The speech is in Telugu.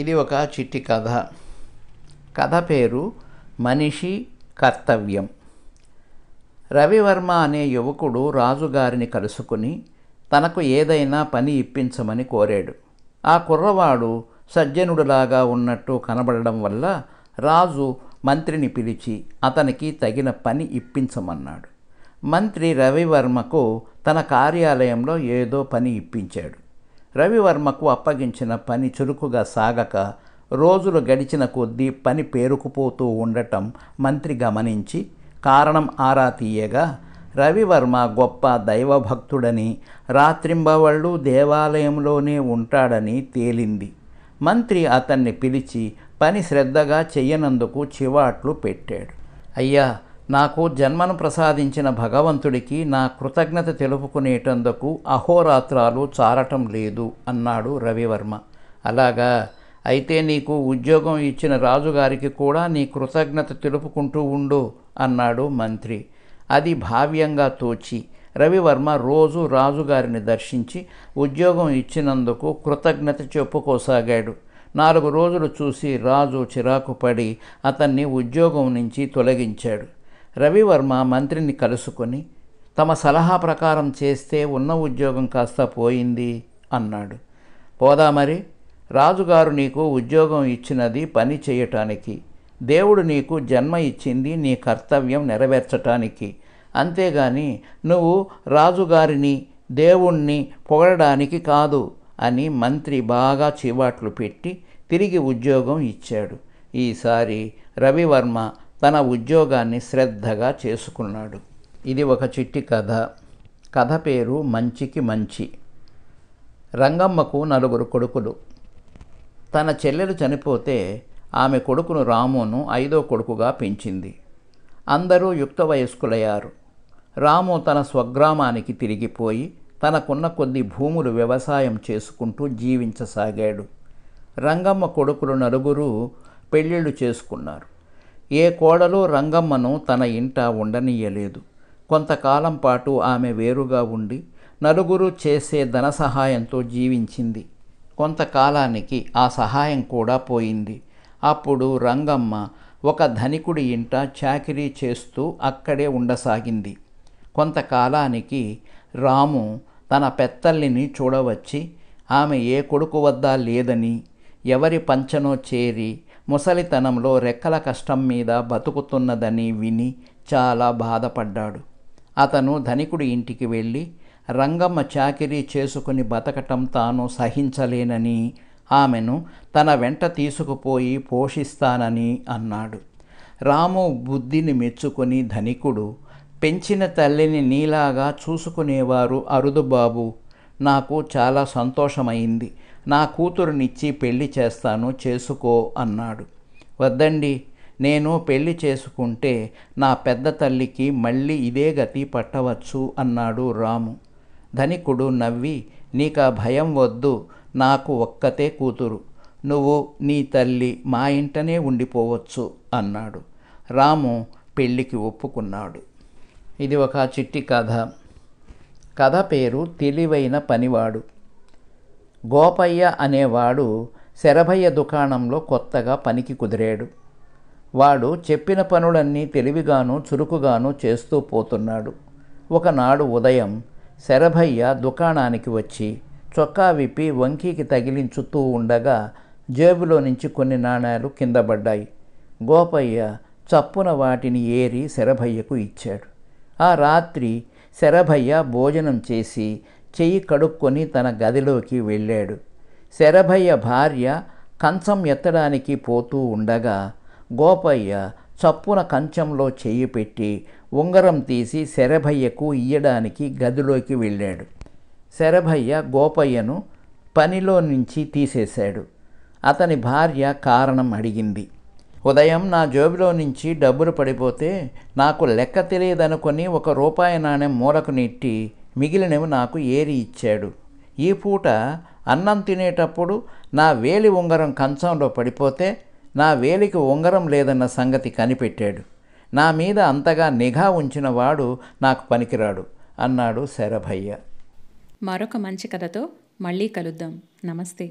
ఇది ఒక చిట్టి కథ కథ పేరు మనిషి కర్తవ్యం రవివర్మ అనే యువకుడు రాజుగారిని కలుసుకుని తనకు ఏదైనా పని ఇప్పించమని కోరాడు ఆ కుర్రవాడు సజ్జనుడిలాగా ఉన్నట్టు కనబడడం వల్ల రాజు మంత్రిని పిలిచి అతనికి తగిన పని ఇప్పించమన్నాడు మంత్రి రవివర్మకు తన కార్యాలయంలో ఏదో పని ఇప్పించాడు రవివర్మకు అప్పగించిన పని చురుకుగా సాగక రోజులు గడిచిన కొద్దీ పని పేరుకుపోతూ ఉండటం మంత్రి గమనించి కారణం ఆరా తీయగా రవివర్మ గొప్ప దైవభక్తుడని రాత్రింబవళ్ళు దేవాలయంలోనే ఉంటాడని తేలింది మంత్రి అతన్ని పిలిచి పని శ్రద్ధగా చెయ్యనందుకు చివాట్లు పెట్టాడు అయ్యా నాకు జన్మను ప్రసాదించిన భగవంతుడికి నా కృతజ్ఞత తెలుపుకునేటందుకు అహోరాత్రాలు చారటం లేదు అన్నాడు రవివర్మ అలాగా అయితే నీకు ఉద్యోగం ఇచ్చిన రాజుగారికి కూడా నీ కృతజ్ఞత తెలుపుకుంటూ ఉండు అన్నాడు మంత్రి అది భావ్యంగా తోచి రవివర్మ రోజు రాజుగారిని దర్శించి ఉద్యోగం ఇచ్చినందుకు కృతజ్ఞత చెప్పుకోసాగాడు నాలుగు రోజులు చూసి రాజు చిరాకు పడి అతన్ని ఉద్యోగం నుంచి తొలగించాడు రవివర్మ మంత్రిని కలుసుకొని తమ సలహా ప్రకారం చేస్తే ఉన్న ఉద్యోగం కాస్త పోయింది అన్నాడు పోదా మరి రాజుగారు నీకు ఉద్యోగం ఇచ్చినది పని చేయటానికి దేవుడు నీకు జన్మ ఇచ్చింది నీ కర్తవ్యం నెరవేర్చటానికి అంతేగాని నువ్వు రాజుగారిని దేవుణ్ణి పొగడడానికి కాదు అని మంత్రి బాగా చివాట్లు పెట్టి తిరిగి ఉద్యోగం ఇచ్చాడు ఈసారి రవివర్మ తన ఉద్యోగాన్ని శ్రద్ధగా చేసుకున్నాడు ఇది ఒక చిట్టి కథ కథ పేరు మంచికి మంచి రంగమ్మకు నలుగురు కొడుకులు తన చెల్లెలు చనిపోతే ఆమె కొడుకును రామును ఐదో కొడుకుగా పెంచింది అందరూ యుక్త వయస్కులయ్యారు రాము తన స్వగ్రామానికి తిరిగిపోయి తనకున్న కొద్ది భూములు వ్యవసాయం చేసుకుంటూ జీవించసాగాడు రంగమ్మ కొడుకులు నలుగురు పెళ్ళిళ్ళు చేసుకున్నారు ఏ కోడలు రంగమ్మను తన ఇంట ఉండనీయలేదు కొంతకాలం పాటు ఆమె వేరుగా ఉండి నలుగురు చేసే ధన సహాయంతో జీవించింది కొంతకాలానికి ఆ సహాయం కూడా పోయింది అప్పుడు రంగమ్మ ఒక ధనికుడి ఇంట చాకిరీ చేస్తూ అక్కడే ఉండసాగింది కొంతకాలానికి రాము తన పెత్తల్లిని చూడవచ్చి ఆమె ఏ కొడుకు వద్ద లేదని ఎవరి పంచనో చేరి ముసలితనంలో రెక్కల కష్టం మీద బతుకుతున్నదని విని చాలా బాధపడ్డాడు అతను ధనికుడి ఇంటికి వెళ్ళి రంగమ్మ చాకిరీ చేసుకుని బతకటం తాను సహించలేనని ఆమెను తన వెంట తీసుకుపోయి పోషిస్తానని అన్నాడు రాము బుద్ధిని మెచ్చుకొని ధనికుడు పెంచిన తల్లిని నీలాగా చూసుకునేవారు అరుదుబాబు నాకు చాలా సంతోషమైంది నా కూతురునిచ్చి పెళ్లి చేస్తాను చేసుకో అన్నాడు వద్దండి నేను పెళ్లి చేసుకుంటే నా పెద్ద తల్లికి మళ్ళీ ఇదే గతి పట్టవచ్చు అన్నాడు రాము ధనికుడు నవ్వి నీకా భయం వద్దు నాకు ఒక్కతే కూతురు నువ్వు నీ తల్లి మా ఇంటనే ఉండిపోవచ్చు అన్నాడు రాము పెళ్ళికి ఒప్పుకున్నాడు ఇది ఒక చిట్టి కథ కథ పేరు తెలివైన పనివాడు గోపయ్య అనేవాడు శరభయ్య దుకాణంలో కొత్తగా పనికి కుదిరాడు వాడు చెప్పిన పనులన్నీ తెలివిగాను చురుకుగాను చేస్తూ పోతున్నాడు ఒకనాడు ఉదయం శరభయ్య దుకాణానికి వచ్చి చొక్కా విప్పి వంకీకి తగిలించుతూ ఉండగా జేబులో నుంచి కొన్ని నాణేలు కిందబడ్డాయి గోపయ్య చప్పున వాటిని ఏరి శరభయ్యకు ఇచ్చాడు ఆ రాత్రి శరభయ్య భోజనం చేసి చెయ్యి కడుక్కొని తన గదిలోకి వెళ్ళాడు శరభయ్య భార్య కంచం ఎత్తడానికి పోతూ ఉండగా గోపయ్య చప్పున కంచంలో చెయ్యి పెట్టి ఉంగరం తీసి శరభయ్యకు ఇయ్యడానికి గదిలోకి వెళ్ళాడు శరభయ్య గోపయ్యను పనిలో నుంచి తీసేశాడు అతని భార్య కారణం అడిగింది ఉదయం నా జోబిలో నుంచి డబ్బులు పడిపోతే నాకు లెక్క తెలియదనుకొని ఒక రూపాయి నాణ్యం మూలకు నెట్టి మిగిలినవి నాకు ఏరి ఇచ్చాడు ఈ పూట అన్నం తినేటప్పుడు నా వేలి ఉంగరం కంచంలో పడిపోతే నా వేలికి ఉంగరం లేదన్న సంగతి కనిపెట్టాడు నా మీద అంతగా నిఘా ఉంచిన వాడు నాకు పనికిరాడు అన్నాడు శరభయ్య మరొక మంచి కథతో మళ్ళీ కలుద్దాం నమస్తే